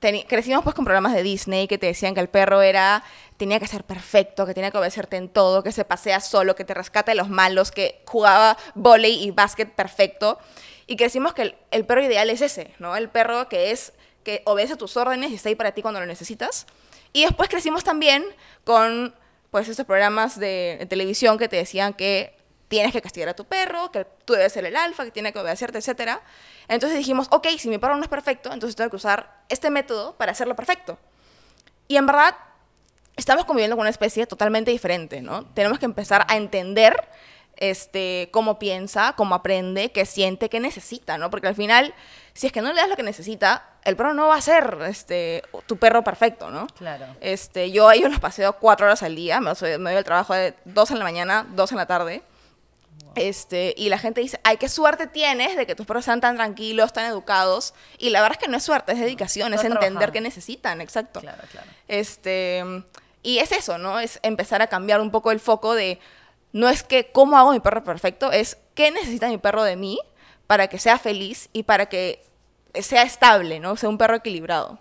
crecimos pues, con programas de Disney que te decían que el perro era tenía que ser perfecto, que tenía que obedecerte en todo, que se pasea solo, que te rescate de los malos, que jugaba volei y básquet perfecto. Y crecimos que el, perro ideal es ese, ¿no? El perro que es que obedece tus órdenes y está ahí para ti cuando lo necesitas. Y después crecimos también con pues esos programas de televisión que te decían que tienes que castigar a tu perro, que tú debes ser el alfa, que tiene que obedecerte, etc. Entonces dijimos, ok, si mi perro no es perfecto, entonces tengo que usar este método para hacerlo perfecto. Y en verdad, estamos conviviendo con una especie totalmente diferente, ¿no? Tenemos que empezar a entender este, cómo piensa, cómo aprende, qué siente, qué necesita, ¿no? Porque al final, si es que no le das lo que necesita, el perro no va a ser este, tu perro perfecto, ¿no? Claro. Este, yo a ellos los paseo cuatro horas al día, me, doy el trabajo de dos en la mañana, dos en la tarde. Este, y la gente dice, ay, qué suerte tienes de que tus perros sean tan tranquilos, tan educados. Y la verdad es que no es suerte, es dedicación, es entender qué necesitan, exacto. Claro, claro. Este, y es eso, ¿no? Es empezar a cambiar un poco el foco de, no es que cómo hago mi perro perfecto, es qué necesita mi perro de mí para que sea feliz y para que sea estable, ¿no? Sea un perro equilibrado.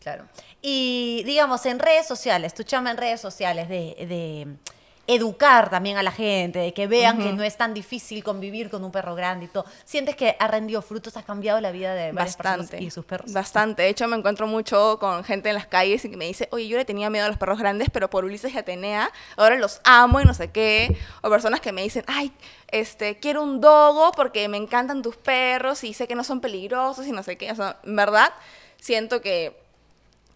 Claro. Y digamos, en redes sociales, tú chama en redes sociales de educar también a la gente, que vean que no es tan difícil convivir con un perro grande y todo. ¿Sientes que ha rendido frutos, has cambiado la vida de Bastante. y sus perros? Bastante. De hecho, me encuentro mucho con gente en las calles y que me dice, oye, yo le tenía miedo a los perros grandes, pero por Ulises y Atenea, ahora los amo y no sé qué. O personas que me dicen, ay, este, quiero un dogo porque me encantan tus perros y sé que no son peligrosos y no sé qué. O en verdad, siento que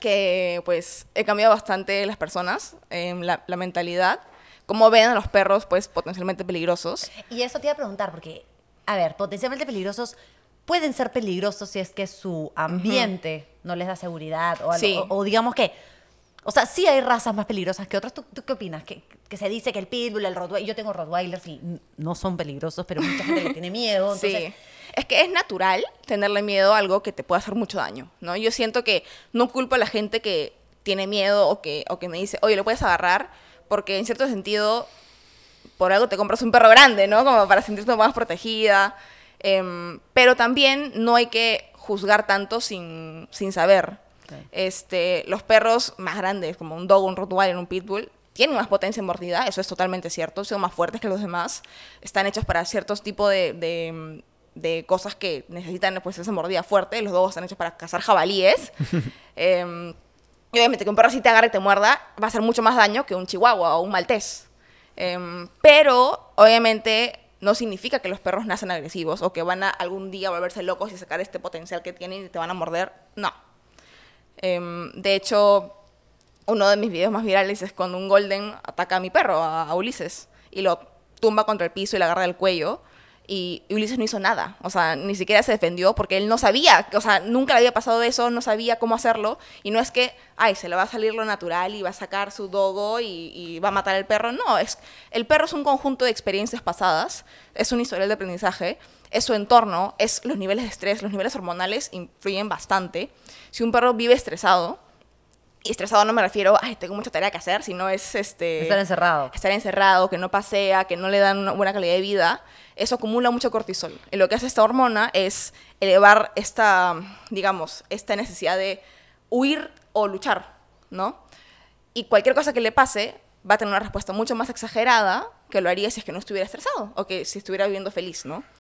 que pues he cambiado bastante las personas, em, la mentalidad cómo ven a los perros, pues, potencialmente peligrosos. Y eso te iba a preguntar, porque, a ver, potencialmente peligrosos pueden ser peligrosos si es que su ambiente no les da seguridad o, algo, o, digamos que... O sea, sí hay razas más peligrosas que otras. ¿Tú, qué opinas? Que, se dice que el pitbull, el rottweiler... Yo tengo rottweilers y no son peligrosos, pero mucha gente le tiene miedo. sí es que es natural tenerle miedo a algo que te pueda hacer mucho daño, ¿no? Yo siento que no culpo a la gente que tiene miedo o que me dice, oye, lo puedes agarrar, porque en cierto sentido, por algo te compras un perro grande, ¿no? Como para sentirte más protegida. Em, pero también no hay que juzgar tanto sin, sin saber. Este, los perros más grandes, como un dog, un rottweiler, un pitbull, tienen más potencia en mordida, eso es totalmente cierto, son más fuertes que los demás, están hechos para ciertos tipos de, de, cosas que necesitan pues, esa mordida fuerte, los dogos están hechos para cazar jabalíes. eh, y obviamente que un perro si te agarre y te muerda va a hacer mucho más daño que un chihuahua o un maltés. Em, pero obviamente no significa que los perros nacen agresivos o que van a algún día volverse locos y sacar este potencial que tienen y te van a morder. No. Em, de hecho, uno de mis videos más virales es cuando un golden ataca a mi perro, a, a Ulises, y lo tumba contra el piso y le agarra el cuello y Ulises no hizo nada, o sea, ni siquiera se defendió porque él no sabía, o sea, nunca le había pasado eso, no sabía cómo hacerlo, y no es que, ay, se le va a salir lo natural y va a sacar su dogo y, va a matar al perro, no, es, el perro es un conjunto de experiencias pasadas, es un historial de aprendizaje, es su entorno, es los niveles de estrés, los niveles hormonales influyen bastante, si un perro vive estresado, y estresado no me refiero a tengo mucha tarea que hacer, sino es este, estar encerrado. Estar encerrado, que no pasea, que no le dan una buena calidad de vida. Eso acumula mucho cortisol. Y lo que hace esta hormona es elevar esta, digamos, esta necesidad de huir o luchar, ¿no? Y cualquier cosa que le pase va a tener una respuesta mucho más exagerada que lo haría si es que no estuviera estresado o que si estuviera viviendo feliz, ¿no?